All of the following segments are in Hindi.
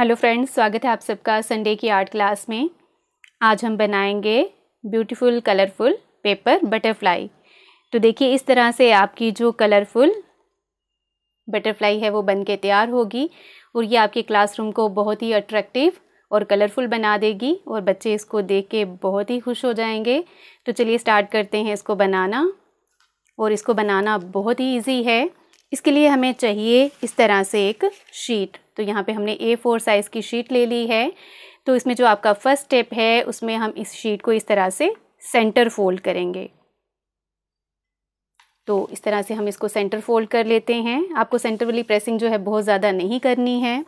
हेलो फ्रेंड्स स्वागत है आप सबका संडे की आर्ट क्लास में आज हम बनाएंगे ब्यूटीफुल कलरफुल पेपर बटरफ्लाई तो देखिए इस तरह से आपकी जो कलरफुल बटरफ्लाई है वो बनके तैयार होगी और ये आपके क्लासरूम को बहुत ही अट्रैक्टिव और कलरफुल बना देगी और बच्चे इसको देख के बहुत ही खुश हो जाएंगे तो चलिए स्टार्ट करते हैं इसको बनाना और इसको बनाना बहुत ही ईजी है इसके लिए हमें चाहिए इस तरह से एक शीट तो यहाँ पे हमने ए फोर साइज़ की शीट ले ली है तो इसमें जो आपका फर्स्ट स्टेप है उसमें हम इस शीट को इस तरह से सेंटर फोल्ड करेंगे तो इस तरह से हम इसको सेंटर फोल्ड कर लेते हैं आपको सेंटर वाली प्रेसिंग जो है बहुत ज़्यादा नहीं करनी है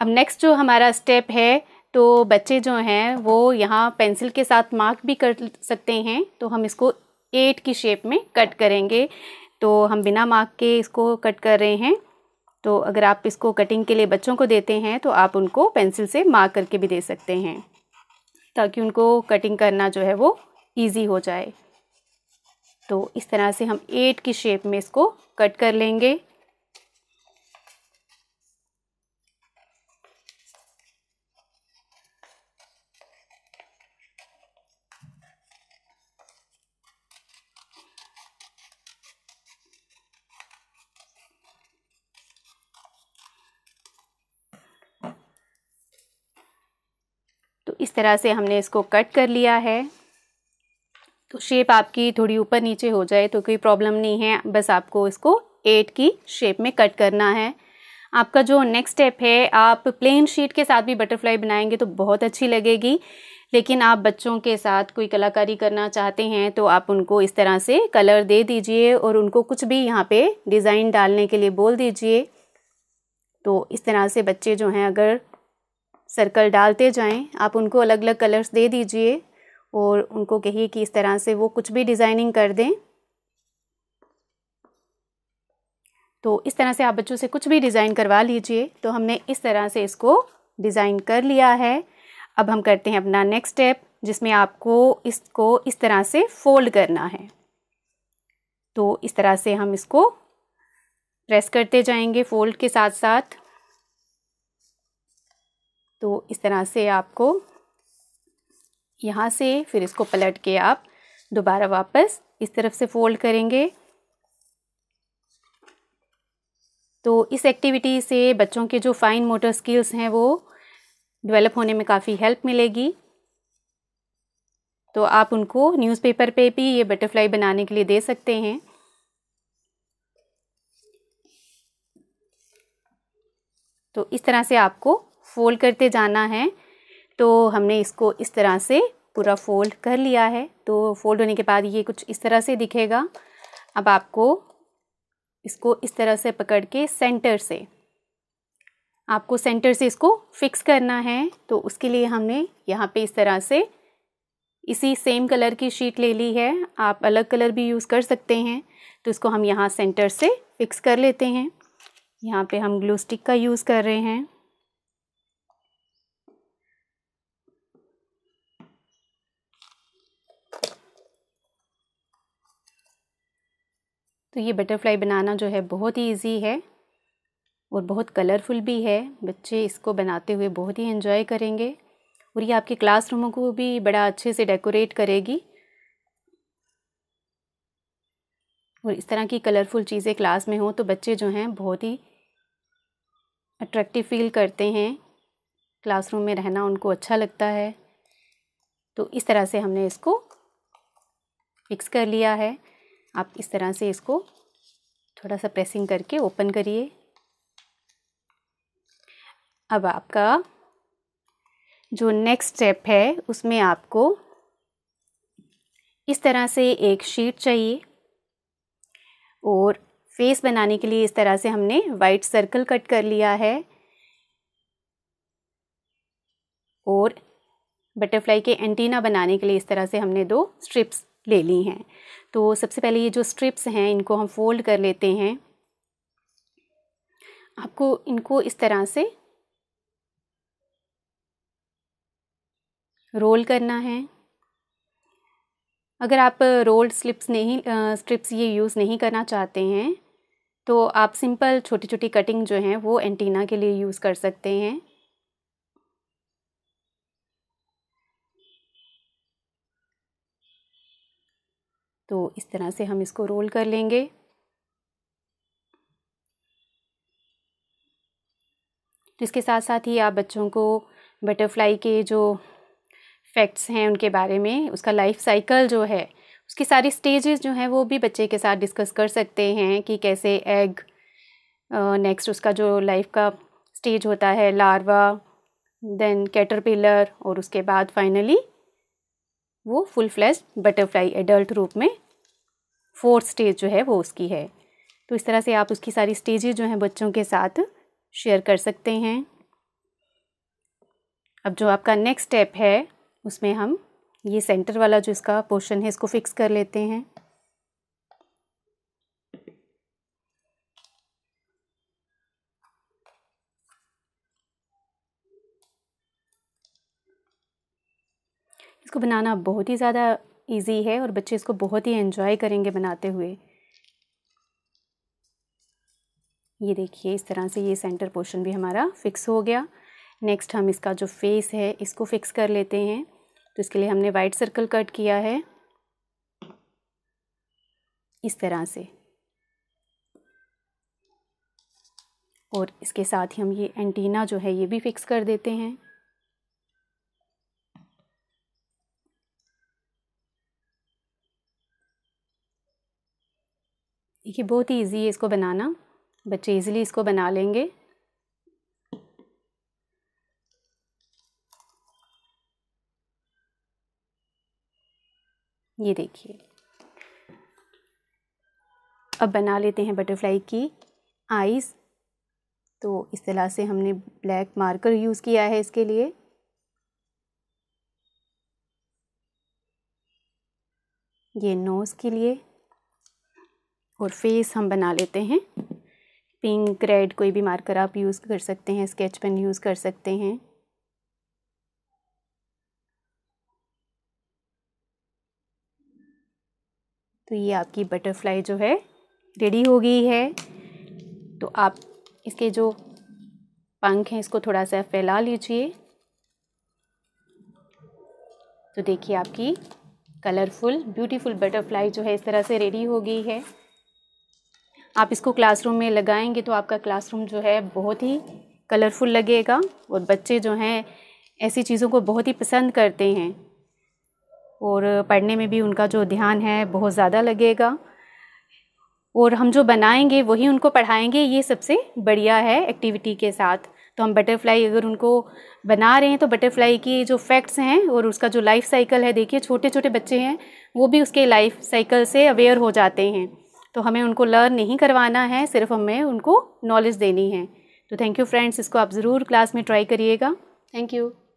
अब नेक्स्ट जो हमारा स्टेप है तो बच्चे जो हैं वो यहाँ पेंसिल के साथ मार्क भी कर सकते हैं तो हम इसको एट की शेप में कट करेंगे तो हम बिना मार्क के इसको कट कर रहे हैं तो अगर आप इसको कटिंग के लिए बच्चों को देते हैं तो आप उनको पेंसिल से मार्क करके भी दे सकते हैं ताकि उनको कटिंग करना जो है वो ईज़ी हो जाए तो इस तरह से हम एट की शेप में इसको कट कर लेंगे इस तरह से हमने इसको कट कर लिया है तो शेप आपकी थोड़ी ऊपर नीचे हो जाए तो कोई प्रॉब्लम नहीं है बस आपको इसको एट की शेप में कट करना है आपका जो नेक्स्ट स्टेप है आप प्लेन शीट के साथ भी बटरफ्लाई बनाएंगे तो बहुत अच्छी लगेगी लेकिन आप बच्चों के साथ कोई कलाकारी करना चाहते हैं तो आप उनको इस तरह से कलर दे दीजिए और उनको कुछ भी यहाँ पे डिज़ाइन डालने के लिए बोल दीजिए तो इस तरह से बच्चे जो हैं अगर सर्कल डालते जाएं आप उनको अलग अलग कलर्स दे दीजिए और उनको कहिए कि इस तरह से वो कुछ भी डिज़ाइनिंग कर दें तो इस तरह से आप बच्चों से कुछ भी डिज़ाइन करवा लीजिए तो हमने इस तरह से इसको डिज़ाइन कर लिया है अब हम करते हैं अपना नेक्स्ट स्टेप जिसमें आपको इसको इस तरह से फोल्ड करना है तो इस तरह से हम इसको प्रेस करते जाएंगे फोल्ड के साथ साथ तो इस तरह से आपको यहाँ से फिर इसको पलट के आप दोबारा वापस इस तरफ से फोल्ड करेंगे तो इस एक्टिविटी से बच्चों के जो फ़ाइन मोटर स्किल्स हैं वो डेवलप होने में काफ़ी हेल्प मिलेगी तो आप उनको न्यूज़पेपर पे भी ये बटरफ्लाई बनाने के लिए दे सकते हैं तो इस तरह से आपको फ़ोल्ड करते जाना है तो हमने इसको इस तरह से पूरा फ़ोल्ड कर लिया है तो फ़ोल्ड होने के बाद ये कुछ इस तरह से दिखेगा अब आपको इसको इस तरह से पकड़ के सेंटर से आपको सेंटर से इसको फिक्स करना है तो उसके लिए हमने यहाँ पे इस तरह से इसी सेम कलर की शीट ले ली है आप अलग कलर भी यूज़ कर सकते हैं तो इसको हम यहाँ सेंटर से फिक्स कर लेते हैं यहाँ पे हम ग्लू स्टिक का यूज़ कर रहे हैं तो ये बटरफ्लाई बनाना जो है बहुत ही ईजी है और बहुत कलरफुल भी है बच्चे इसको बनाते हुए बहुत ही इन्जॉय करेंगे और ये आपके क्लासरूमों को भी बड़ा अच्छे से डेकोरेट करेगी और इस तरह की कलरफुल चीज़ें क्लास में हों तो बच्चे जो हैं बहुत ही अट्रैक्टिव फील करते हैं क्लासरूम में रहना उनको अच्छा लगता है तो इस तरह से हमने इसको फिक्स कर लिया है आप इस तरह से इसको थोड़ा सा प्रेसिंग करके ओपन करिए अब आपका जो नेक्स्ट स्टेप है उसमें आपको इस तरह से एक शीट चाहिए और फेस बनाने के लिए इस तरह से हमने वाइट सर्कल कट कर लिया है और बटरफ्लाई के एंटीना बनाने के लिए इस तरह से हमने दो स्ट्रिप्स ले ली हैं तो सबसे पहले ये जो स्ट्रिप्स हैं इनको हम फोल्ड कर लेते हैं आपको इनको इस तरह से रोल करना है अगर आप रोल्ड स्लिप्स नहीं स्ट्रिप्स ये यूज़ नहीं करना चाहते हैं तो आप सिंपल छोटी छोटी कटिंग जो हैं वो एंटीना के लिए यूज़ कर सकते हैं तो इस तरह से हम इसको रोल कर लेंगे तो इसके साथ साथ ही आप बच्चों को बटरफ्लाई के जो फैक्ट्स हैं उनके बारे में उसका लाइफ साइकिल जो है उसकी सारी स्टेजेस जो हैं वो भी बच्चे के साथ डिस्कस कर सकते हैं कि कैसे एग नेक्स्ट उसका जो लाइफ का स्टेज होता है लार्वा देन कैटरपिलर और उसके बाद फाइनली वो फुल फ्लैश बटरफ्लाई एडल्ट रूप में फोर्थ स्टेज जो है वो उसकी है तो इस तरह से आप उसकी सारी स्टेजेज जो हैं बच्चों के साथ शेयर कर सकते हैं अब जो आपका नेक्स्ट स्टेप है उसमें हम ये सेंटर वाला जो इसका पोर्शन है इसको फिक्स कर लेते हैं इसको बनाना बहुत ही ज़्यादा ईजी है और बच्चे इसको बहुत ही इन्जॉय करेंगे बनाते हुए ये देखिए इस तरह से ये सेंटर पोर्शन भी हमारा फिक्स हो गया नेक्स्ट हम इसका जो फेस है इसको फिक्स कर लेते हैं तो इसके लिए हमने वाइट सर्कल कट किया है इस तरह से और इसके साथ ही हम ये एंटीना जो है ये भी फिक्स कर देते हैं ये बहुत ही ईजी है इसको बनाना बच्चे इजीली इसको बना लेंगे ये देखिए अब बना लेते हैं बटरफ्लाई की आईज तो इस तरह से हमने ब्लैक मार्कर यूज़ किया है इसके लिए ये नोज़ के लिए और फेस हम बना लेते हैं पिंक रेड कोई भी मार्कर आप यूज़ कर सकते हैं स्केच पेन यूज़ कर सकते हैं तो ये आपकी बटरफ्लाई जो है रेडी हो गई है तो आप इसके जो पंख हैं इसको थोड़ा सा फैला लीजिए तो देखिए आपकी कलरफुल ब्यूटीफुल बटरफ्लाई जो है इस तरह से रेडी हो गई है आप इसको क्लासरूम में लगाएंगे तो आपका क्लासरूम जो है बहुत ही कलरफुल लगेगा और बच्चे जो हैं ऐसी चीज़ों को बहुत ही पसंद करते हैं और पढ़ने में भी उनका जो ध्यान है बहुत ज़्यादा लगेगा और हम जो बनाएंगे वही उनको पढ़ाएंगे ये सबसे बढ़िया है एक्टिविटी के साथ तो हम बटरफ्लाई अगर उनको बना रहे हैं तो बटरफ्लाई की जो फैक्ट्स हैं और उसका जो लाइफ साइकिल है देखिए छोटे छोटे बच्चे हैं वो भी उसके लाइफ साइकिल से अवेयर हो जाते हैं तो हमें उनको लर्न नहीं करवाना है सिर्फ हमें उनको नॉलेज देनी है तो थैंक यू फ्रेंड्स इसको आप ज़रूर क्लास में ट्राई करिएगा थैंक यू